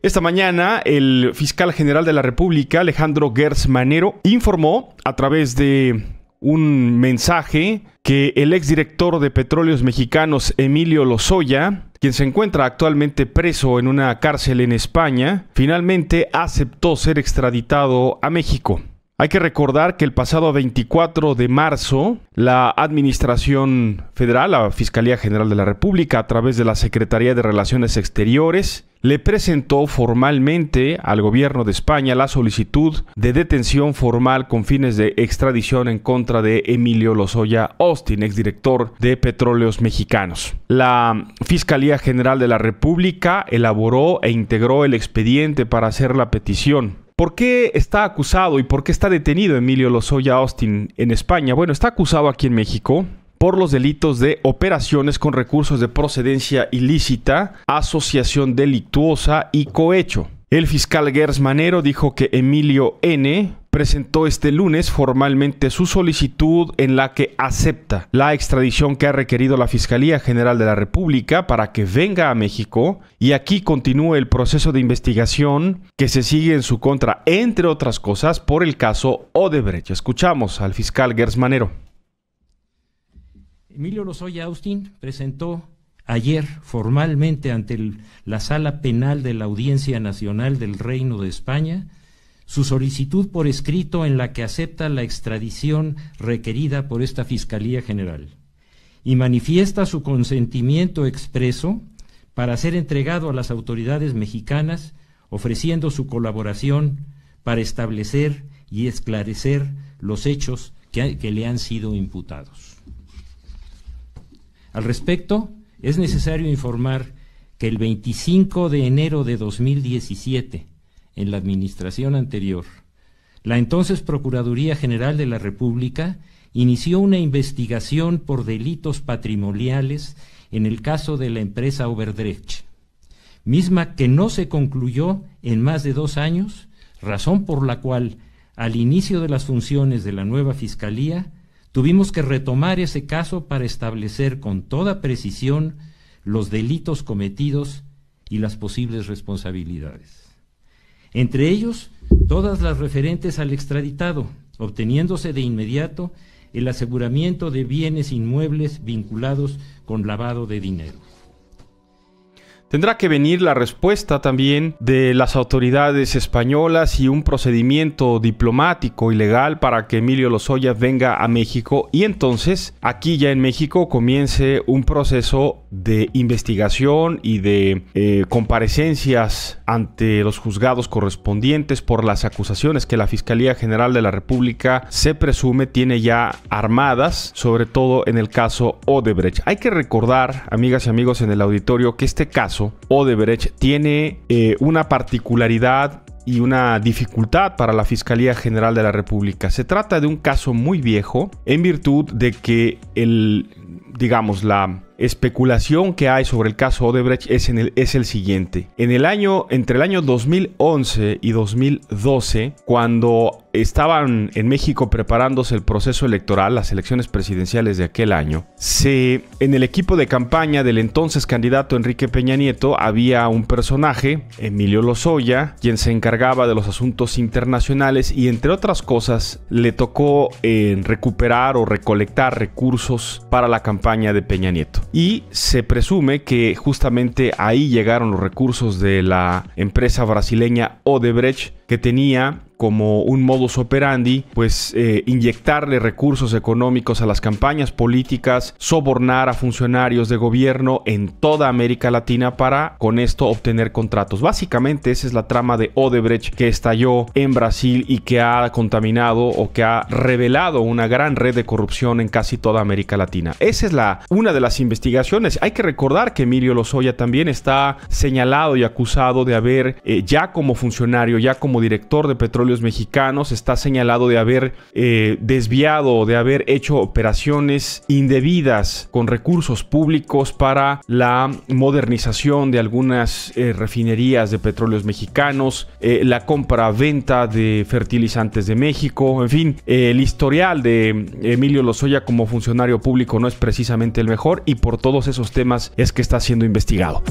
Esta mañana, el fiscal general de la República, Alejandro Gertz Manero, informó a través de un mensaje que el exdirector de Petróleos Mexicanos, Emilio Lozoya, quien se encuentra actualmente preso en una cárcel en España, finalmente aceptó ser extraditado a México. Hay que recordar que el pasado 24 de marzo, la Administración Federal, la Fiscalía General de la República, a través de la Secretaría de Relaciones Exteriores, le presentó formalmente al gobierno de España la solicitud de detención formal con fines de extradición en contra de Emilio Lozoya Austin, exdirector de Petróleos Mexicanos. La Fiscalía General de la República elaboró e integró el expediente para hacer la petición. ¿Por qué está acusado y por qué está detenido Emilio Lozoya Austin en España? Bueno, está acusado aquí en México por los delitos de operaciones con recursos de procedencia ilícita, asociación delictuosa y cohecho. El fiscal Gers Manero dijo que Emilio N., presentó este lunes formalmente su solicitud en la que acepta la extradición que ha requerido la Fiscalía General de la República para que venga a México y aquí continúe el proceso de investigación que se sigue en su contra, entre otras cosas, por el caso Odebrecht. Escuchamos al fiscal Gersmanero. Emilio Lozoya Austin presentó ayer formalmente ante la Sala Penal de la Audiencia Nacional del Reino de España su solicitud por escrito en la que acepta la extradición requerida por esta Fiscalía General y manifiesta su consentimiento expreso para ser entregado a las autoridades mexicanas, ofreciendo su colaboración para establecer y esclarecer los hechos que, le han sido imputados. Al respecto, es necesario informar que el 25 de enero de 2017, en la administración anterior, la entonces Procuraduría General de la República inició una investigación por delitos patrimoniales en el caso de la empresa Oberdrecht, misma que no se concluyó en más de dos años, razón por la cual, al inicio de las funciones de la nueva Fiscalía, tuvimos que retomar ese caso para establecer con toda precisión los delitos cometidos y las posibles responsabilidades entre ellos todas las referentes al extraditado, obteniéndose de inmediato el aseguramiento de bienes inmuebles vinculados con lavado de dinero. Tendrá que venir la respuesta también de las autoridades españolas y un procedimiento diplomático y legal para que Emilio Lozoya venga a México y entonces aquí ya en México comience un proceso de investigación y de eh, comparecencias ante los juzgados correspondientes por las acusaciones que la Fiscalía General de la República se presume tiene ya armadas, sobre todo en el caso Odebrecht. Hay que recordar, amigas y amigos en el auditorio, que este caso Odebrecht tiene eh, una particularidad y una dificultad para la Fiscalía General de la República. Se trata de un caso muy viejo en virtud de que el, digamos, la especulación que hay sobre el caso Odebrecht es, el, es el siguiente. En el año, entre el año 2011 y 2012, cuando estaban en México preparándose el proceso electoral, las elecciones presidenciales de aquel año, en el equipo de campaña del entonces candidato Enrique Peña Nieto había un personaje, Emilio Lozoya, quien se encargaba de los asuntos internacionales y entre otras cosas le tocó en eh, recuperar o recolectar recursos para la campaña de Peña Nieto. Y se presume que justamente ahí llegaron los recursos de la empresa brasileña Odebrecht que tenía como un modus operandi, pues eh, inyectarle recursos económicos a las campañas políticas, sobornar a funcionarios de gobierno en toda América Latina para con esto obtener contratos. Básicamente esa es la trama de Odebrecht que estalló en Brasil y que ha contaminado o que ha revelado una gran red de corrupción en casi toda América Latina. Esa es la, una de las investigaciones. Hay que recordar que Emilio Lozoya también está señalado y acusado de haber eh, ya como funcionario, ya como director de Petróleos Mexicanos está señalado de haber eh, desviado, de haber hecho operaciones indebidas con recursos públicos para la modernización de algunas eh, refinerías de petróleos mexicanos, eh, la compra-venta de fertilizantes de México, en fin, el historial de Emilio Lozoya como funcionario público no es precisamente el mejor y por todos esos temas es que está siendo investigado.